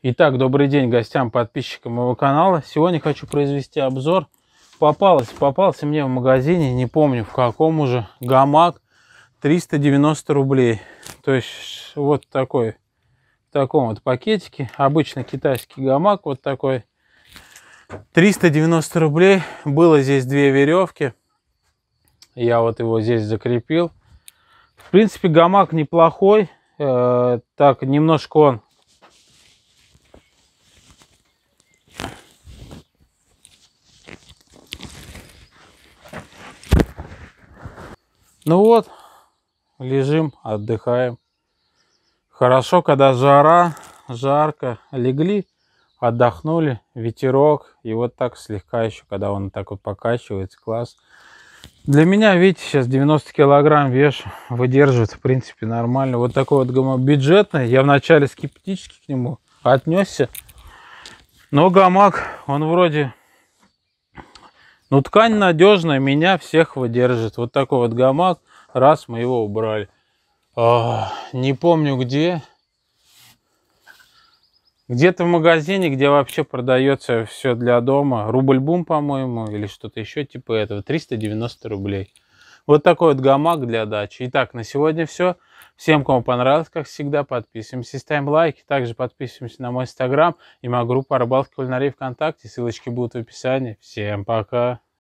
Итак, добрый день гостям, подписчикам моего канала. Сегодня хочу произвести обзор. Попалось, попался мне в магазине, не помню в каком уже, гамак 390 рублей. То есть вот такой, в таком вот пакетике. Обычно китайский гамак вот такой. 390 рублей. Было здесь две веревки. Я вот его здесь закрепил. В принципе, гамак неплохой. Э -э так, немножко он Ну вот, лежим, отдыхаем. Хорошо, когда жара, жарко, легли, отдохнули, ветерок. И вот так слегка еще, когда он так вот покачивается, класс. Для меня, видите, сейчас 90 килограмм вес выдерживает, в принципе, нормально. Вот такой вот гамак бюджетный. Я вначале скептически к нему отнесся. Но гамак, он вроде но ну, ткань надежная, меня всех выдержит. Вот такой вот гамак. Раз мы его убрали. А, не помню где. Где-то в магазине, где вообще продается все для дома. Рубль-бум, по-моему, или что-то еще типа этого. 390 рублей. Вот такой вот гамак для дачи. Итак, на сегодня все. Всем, кому понравилось, как всегда, подписываемся, ставим лайки. Также подписываемся на мой инстаграм и мою группу «Рыбалка кулинарии ВКонтакте». Ссылочки будут в описании. Всем пока!